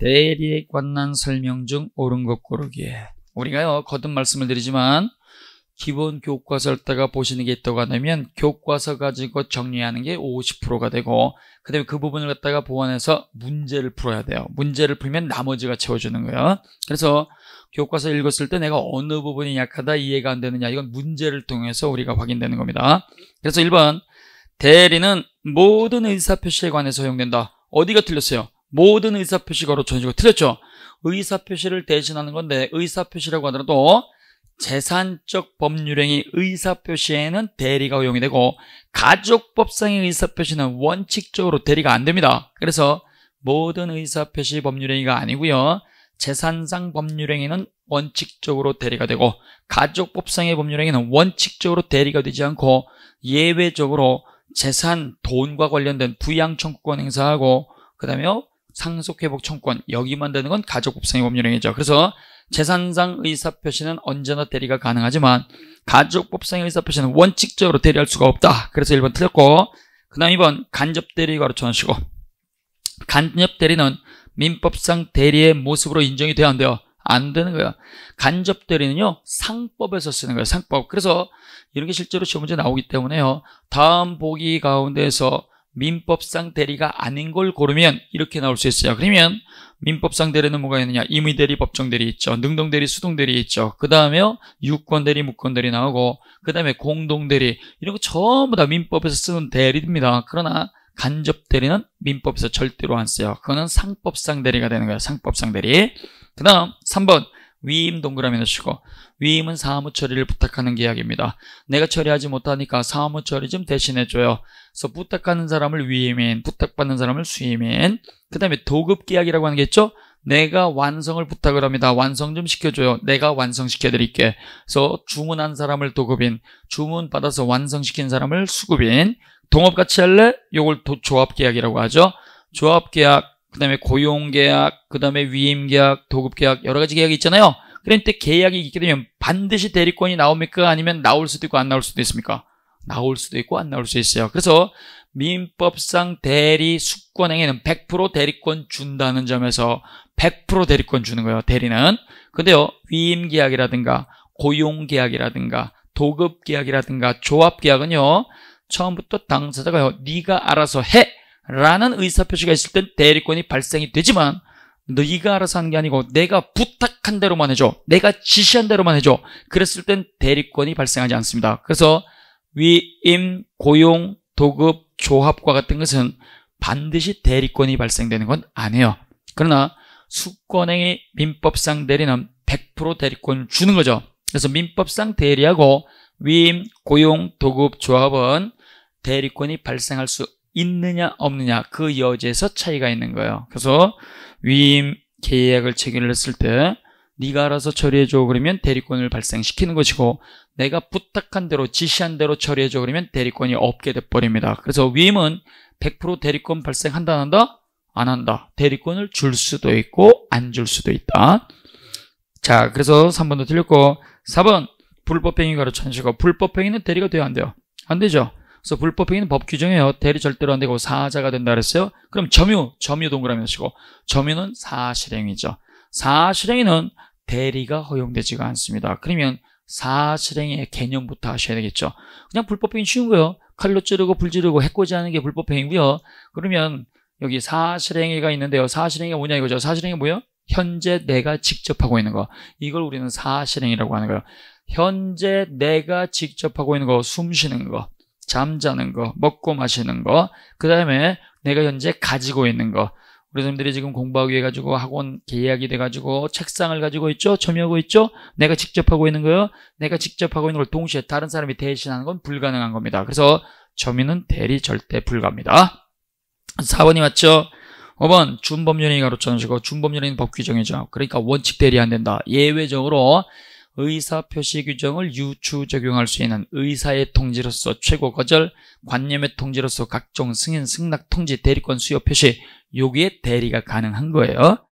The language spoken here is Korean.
대리의 관한 설명 중 옳은 것 고르기에 우리가요 거듭 말씀을 드리지만 기본 교과서를 따가 보시는 게 있다고 하면 교과서 가지고 정리하는 게 50%가 되고 그 다음에 그 부분을 갖다가 보완해서 문제를 풀어야 돼요 문제를 풀면 나머지가 채워주는 거예요 그래서 교과서 읽었을 때 내가 어느 부분이 약하다 이해가 안 되느냐 이건 문제를 통해서 우리가 확인되는 겁니다 그래서 1번 대리는 모든 의사표시에 관해 서 사용된다 어디가 틀렸어요? 모든 의사표시가로 전식을 틀렸죠. 의사표시를 대신하는 건데 의사표시라고 하더라도 재산적 법률행위 의사표시에는 대리가 허용이 되고 가족법상의 의사표시는 원칙적으로 대리가 안 됩니다. 그래서 모든 의사표시 법률행위가 아니고요. 재산상 법률행위는 원칙적으로 대리가 되고 가족법상의 법률행위는 원칙적으로 대리가 되지 않고 예외적으로 재산, 돈과 관련된 부양청구권 행사하고 그 다음에 상속회복 청구권 여기만 되는 건 가족법상의 법률행위죠. 그래서 재산상 의사표시는 언제나 대리가 가능하지만 가족법상의 의사표시는 원칙적으로 대리할 수가 없다. 그래서 1번 틀렸고 그 다음 2번 간접대리가로 전하시고 간접대리는 민법상 대리의 모습으로 인정이 돼야 안 돼요. 안 되는 거야. 간접 대리는요, 상법에서 쓰는 거예요, 상법. 그래서 이런 게 실제로 시험 문제 나오기 때문에요. 다음 보기 가운데서 민법상 대리가 아닌 걸 고르면 이렇게 나올 수 있어요. 그러면 민법상 대리는 뭐가 있느냐? 임의대리, 법정대리 있죠. 능동대리, 수동대리 있죠. 그 다음에 유권대리, 무권대리 나오고 그 다음에 공동대리 이런 거 전부 다 민법에서 쓰는 대리입니다. 그러나 간접대리는 민법에서 절대로 안 써요. 그거는 상법상 대리가 되는 거예요. 상법상 대리. 그 다음 3번 위임 동그라미 넣으시고 위임은 사무 처리를 부탁하는 계약입니다. 내가 처리하지 못하니까 사무 처리 좀 대신해줘요. 그래서 부탁하는 사람을 위임인, 부탁받는 사람을 수임인 그 다음에 도급 계약이라고 하는 게 있죠? 내가 완성을 부탁을 합니다. 완성 좀 시켜줘요. 내가 완성시켜드릴게. 그래서 주문한 사람을 도급인, 주문받아서 완성시킨 사람을 수급인 동업같이 할래? 요걸 조합계약이라고 하죠. 조합계약 그 다음에 고용계약, 그 다음에 위임계약, 도급계약 여러 가지 계약이 있잖아요. 그런데 계약이 있게 되면 반드시 대리권이 나옵니까? 아니면 나올 수도 있고 안 나올 수도 있습니까? 나올 수도 있고 안 나올 수 있어요. 그래서 민법상 대리 수권행위는 100% 대리권 준다는 점에서 100% 대리권 주는 거예요. 대리는. 근데요. 위임계약이라든가 고용계약이라든가 도급계약이라든가 조합계약은요. 처음부터 당사자가 요 네가 알아서 해 라는 의사표시가 있을 땐 대리권이 발생이 되지만 너희가 알아서 하는 게 아니고 내가 부탁한 대로만 해줘. 내가 지시한 대로만 해줘. 그랬을 땐 대리권이 발생하지 않습니다. 그래서 위임, 고용, 도급, 조합과 같은 것은 반드시 대리권이 발생되는 건 아니에요. 그러나 수권행위 민법상 대리는 100% 대리권을 주는 거죠. 그래서 민법상 대리하고 위임, 고용, 도급, 조합은 대리권이 발생할 수 있느냐 없느냐 그 여지에서 차이가 있는 거예요. 그래서 위임 계약을 체결 했을 때 네가 알아서 처리해줘 그러면 대리권을 발생시키는 것이고 내가 부탁한 대로 지시한 대로 처리해줘 그러면 대리권이 없게 돼버립니다. 그래서 위임은 100% 대리권 발생한다 안 한다? 안 한다. 대리권을 줄 수도 있고 안 줄 수도 있다. 자 그래서 3번도 틀렸고 4번 불법행위가로 천시고 불법행위는 대리가 돼야 안 돼요. 안 되죠. 그래서 불법 행위는 법 규정에 요 어, 대리 절대로 안 되고 사자가 된다 그랬어요. 그럼 점유, 점유 동그라미 하시고 점유는 사실행위죠. 사실행위는 대리가 허용되지가 않습니다. 그러면 사실행위의 개념부터 하셔야 되겠죠. 그냥 불법 행위 쉬운 거예요. 칼로 찌르고 불 지르고 해코지 하는 게 불법 행위고요. 그러면 여기 사실행위가 있는데요. 사실행위가 뭐냐 이거죠. 사실행위 가 뭐예요? 현재 내가 직접 하고 있는 거. 이걸 우리는 사실행위라고 하는 거예요. 현재 내가 직접 하고 있는 거, 숨 쉬는 거. 잠자는 거, 먹고 마시는 거, 그 다음에 내가 현재 가지고 있는 거. 우리 선생님들이 지금 공부하기 위해 가지고 학원 계약이 돼 가지고 책상을 가지고 있죠? 점유하고 있죠? 내가 직접 하고 있는 거요? 내가 직접 하고 있는 걸 동시에 다른 사람이 대신하는 건 불가능한 겁니다. 그래서 점유는 대리 절대 불가합니다. 4번이 맞죠? 5번 준법연예인 가로쳐놓으시고 준법연예인 법규정이죠. 그러니까 원칙 대리 안 된다. 예외적으로 의사 표시 규정을 유추 적용할 수 있는 의사의 통지로서 최고 거절, 관념의 통지로서 각종 승인, 승낙, 통지, 대리권 수요 표시 여기에 대리가 가능한 거예요.